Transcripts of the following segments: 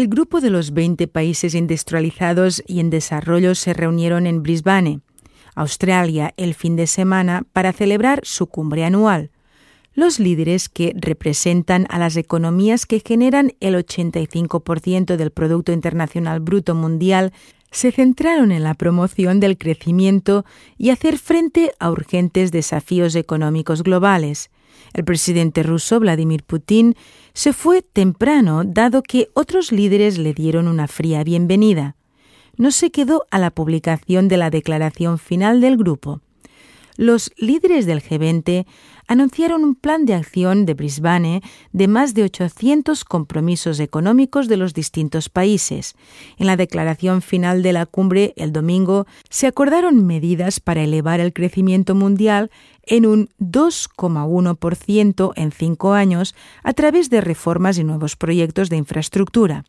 El grupo de los 20 países industrializados y en desarrollo se reunieron en Brisbane, Australia, el fin de semana para celebrar su cumbre anual. Los líderes que representan a las economías que generan el 85% del Producto Internacional Bruto Mundial se centraron en la promoción del crecimiento y hacer frente a urgentes desafíos económicos globales. El presidente ruso Vladimir Putin se fue temprano, dado que otros líderes le dieron una fría bienvenida. No se quedó a la publicación de la declaración final del grupo. Los líderes del G20 anunciaron un plan de acción de Brisbane de más de 800 compromisos económicos de los distintos países. En la declaración final de la cumbre el domingo se acordaron medidas para elevar el crecimiento mundial en un 2,1% en cinco años a través de reformas y nuevos proyectos de infraestructura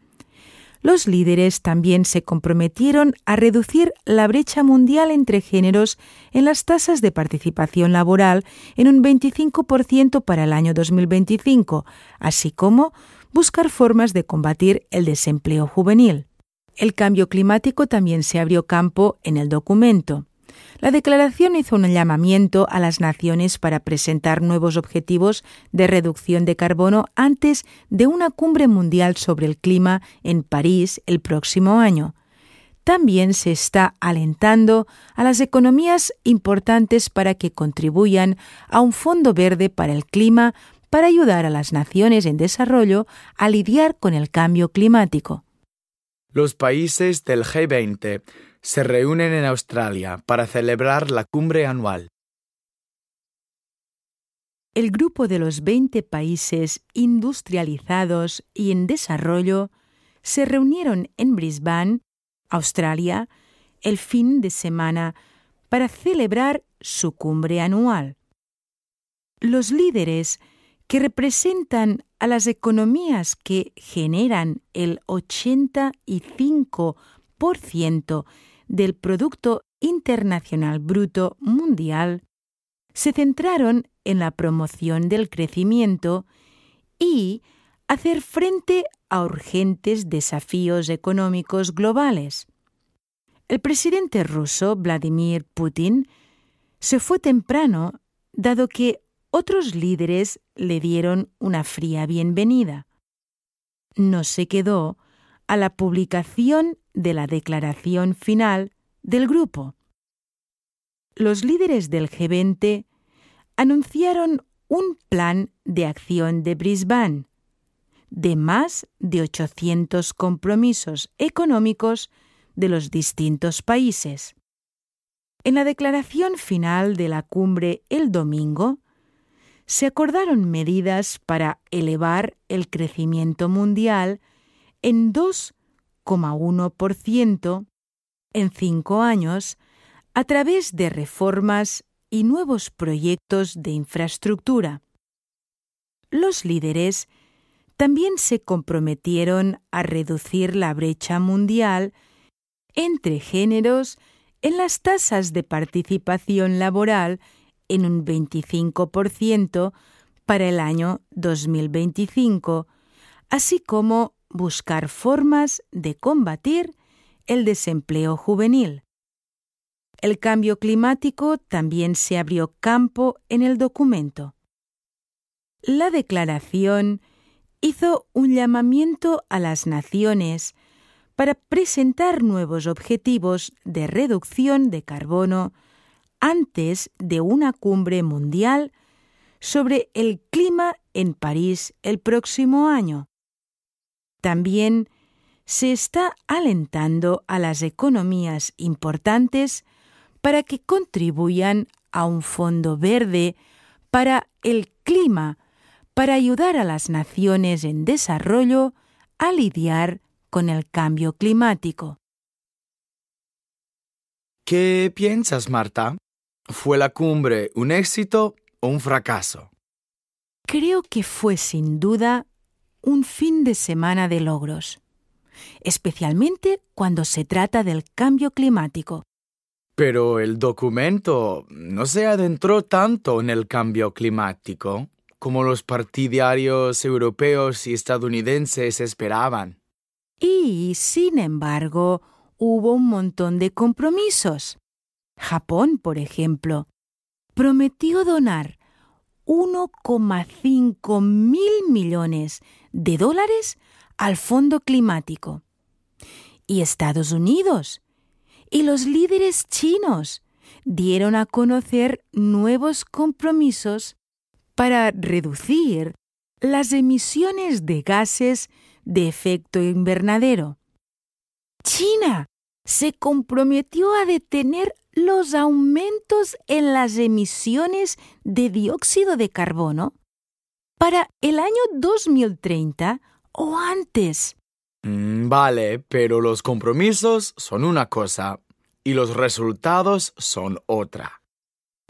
los líderes también se comprometieron a reducir la brecha mundial entre géneros en las tasas de participación laboral en un 25% para el año 2025, así como buscar formas de combatir el desempleo juvenil. El cambio climático también se abrió campo en el documento. La declaración hizo un llamamiento a las naciones para presentar nuevos objetivos de reducción de carbono antes de una cumbre mundial sobre el clima en París el próximo año. También se está alentando a las economías importantes para que contribuyan a un fondo verde para el clima para ayudar a las naciones en desarrollo a lidiar con el cambio climático. Los países del G20 se reúnen en Australia para celebrar la cumbre anual. El grupo de los 20 países industrializados y en desarrollo se reunieron en Brisbane, Australia, el fin de semana para celebrar su cumbre anual. Los líderes que representan a las economías que generan el 85% del Producto Internacional Bruto Mundial se centraron en la promoción del crecimiento y hacer frente a urgentes desafíos económicos globales. El presidente ruso Vladimir Putin se fue temprano, dado que otros líderes le dieron una fría bienvenida. No se quedó a la publicación de la declaración final del grupo. Los líderes del G20 anunciaron un plan de acción de Brisbane de más de 800 compromisos económicos de los distintos países. En la declaración final de la cumbre el domingo, se acordaron medidas para elevar el crecimiento mundial en 2,1% en cinco años a través de reformas y nuevos proyectos de infraestructura. Los líderes también se comprometieron a reducir la brecha mundial entre géneros en las tasas de participación laboral en un 25% para el año 2025, así como buscar formas de combatir el desempleo juvenil. El cambio climático también se abrió campo en el documento. La declaración hizo un llamamiento a las naciones para presentar nuevos objetivos de reducción de carbono antes de una cumbre mundial sobre el clima en París el próximo año. También se está alentando a las economías importantes para que contribuyan a un fondo verde para el clima, para ayudar a las naciones en desarrollo a lidiar con el cambio climático. ¿Qué piensas, Marta? ¿Fue la cumbre un éxito o un fracaso? Creo que fue sin duda un fin de semana de logros, especialmente cuando se trata del cambio climático. Pero el documento no se adentró tanto en el cambio climático como los partidarios europeos y estadounidenses esperaban. Y, sin embargo, hubo un montón de compromisos. Japón, por ejemplo, prometió donar 1,5 mil millones de dólares al fondo climático. Y Estados Unidos y los líderes chinos dieron a conocer nuevos compromisos para reducir las emisiones de gases de efecto invernadero. China se comprometió a detener los aumentos en las emisiones de dióxido de carbono para el año 2030 o antes. Mm, vale, pero los compromisos son una cosa y los resultados son otra.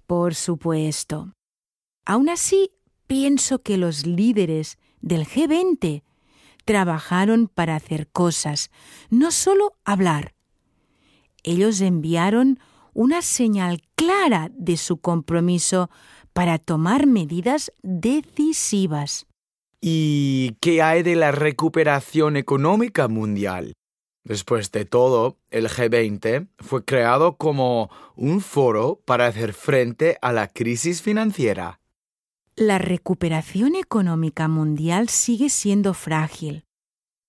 Por supuesto. Aún así, pienso que los líderes del G20 trabajaron para hacer cosas, no solo hablar ellos enviaron una señal clara de su compromiso para tomar medidas decisivas. ¿Y qué hay de la recuperación económica mundial? Después de todo, el G20 fue creado como un foro para hacer frente a la crisis financiera. La recuperación económica mundial sigue siendo frágil.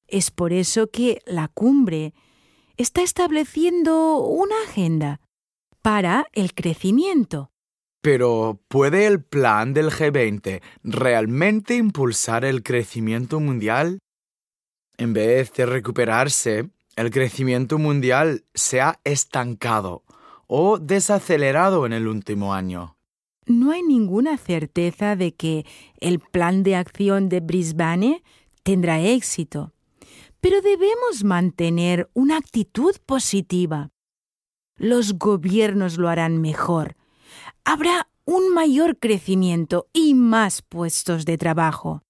Es por eso que la cumbre está estableciendo una agenda para el crecimiento. Pero, ¿puede el plan del G20 realmente impulsar el crecimiento mundial? En vez de recuperarse, el crecimiento mundial se ha estancado o desacelerado en el último año. No hay ninguna certeza de que el plan de acción de Brisbane tendrá éxito. Pero debemos mantener una actitud positiva. Los gobiernos lo harán mejor. Habrá un mayor crecimiento y más puestos de trabajo.